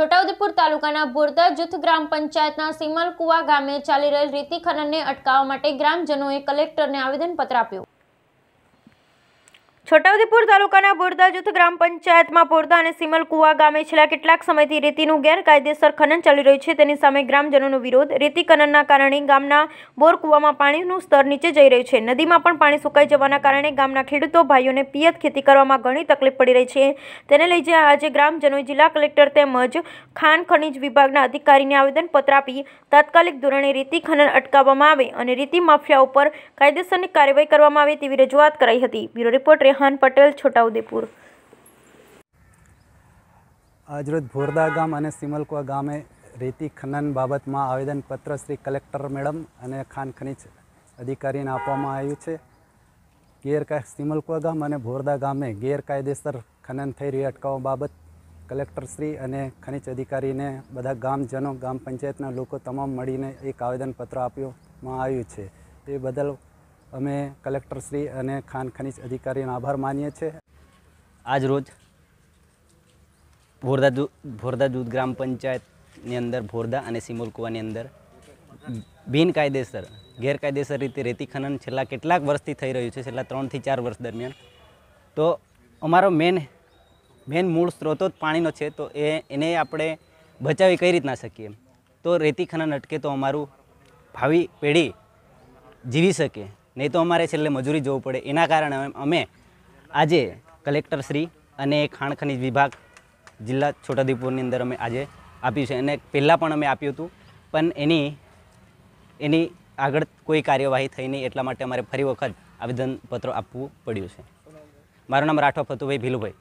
છોટાઉદેપુર તાલુકાના બોરદા જૂથ ગ્રામ પંચાયતના સિમલકુવા ગામે ચાલી રહેલ રેતી ખનનને અટકાવવા માટે ગ્રામજનોએ કલેક્ટરને આવેદનપત્ર આપ્યું છોટાઉદેપુર તાલુકાના બોરદા જૂથ ગ્રામ પંચાયતમાં બોરદા અને સિમલકુવા ગામે છેલ્લા કેટલાક સમયથી રેતીનું ગેરકાયદેસર ખનન ચાલી રહ્યું છે તેની સામે ગ્રામજનોનો વિરોધ રેતી ખનનના કારણે ગામના બોર કૂવામાં પાણીનું સ્તર નીચે જઈ રહ્યું છે નદીમાં પણ પાણી સુકાઈ જવાના કારણે ગામના ખેડૂતો ભાઈઓને પિયત ખેતી કરવામાં ઘણી તકલીફ પડી રહી છે તેને લઈ આજે ગ્રામજનોએ જિલ્લા કલેક્ટર તેમજ ખાન ખનિજ વિભાગના અધિકારીને આવેદનપત્ર આપી તાત્કાલિક ધોરણે રેતી ખનન અટકાવવામાં આવે અને રેતી માફિયા ઉપર કાયદેસરની કાર્યવાહી કરવામાં આવે તેવી રજૂઆત કરાઈ હતી બ્યુરો રિપોર્ટ રેહાન પટેલ છોટાઉદેપુર આજરોજ ભોરદા ગામ અને સિમલકુવા ગામે રેતી ખનન બાબતમાં આવેદનપત્ર શ્રી કલેક્ટર મેડમ અને ખાન ખનિજ અધિકારીને આપવામાં આવ્યું છે ગેરકાય સિમલકુવા ગામ અને ભોરદા ગામે ગેરકાયદેસર ખનન થઈ રહી અટકાવવા બાબત કલેક્ટર શ્રી અને ખનિજ અધિકારીને બધા ગામજનો ગામ પંચાયતના લોકો તમામ મળીને એક આવેદનપત્ર આપ્યોમાં આવ્યું છે તે બદલ અમે કલેક્ટરશ્રી અને ખાન ખનીજ અધિકારીનો આભાર માનીએ છીએ આજ રોજ ભોરદા ભોરદા દૂધ ગ્રામ પંચાયતની અંદર ભોરદા અને સિમોલકુવાની અંદર બિનકાયદેસર ગેરકાયદેસર રીતે રેતી ખનન છેલ્લા કેટલાક વર્ષથી થઈ રહ્યું છે છેલ્લા ત્રણથી ચાર વર્ષ દરમિયાન તો અમારો મેન મેન મૂળ સ્ત્રોતો જ પાણીનો છે તો એ એને આપણે બચાવી કઈ રીતના શકીએ તો રેતી ખનન અટકે તો અમારું ભાવિ પેઢી જીવી શકે નહીં તો અમારે છેલ્લે મજૂરી જવું પડે એના કારણે અમે આજે કલેક્ટર શ્રી અને ખાણ ખનિજ વિભાગ જિલ્લા છોટાદીપુરની અંદર અમે આજે આપ્યું છે અને પહેલાં પણ અમે આપ્યું હતું પણ એની એની આગળ કોઈ કાર્યવાહી થઈ નહીં એટલા માટે અમારે ફરી વખત આવેદનપત્ર આપવું પડ્યું છે મારું નામ રાઠવા ફતુભાઈ ભીલુભાઈ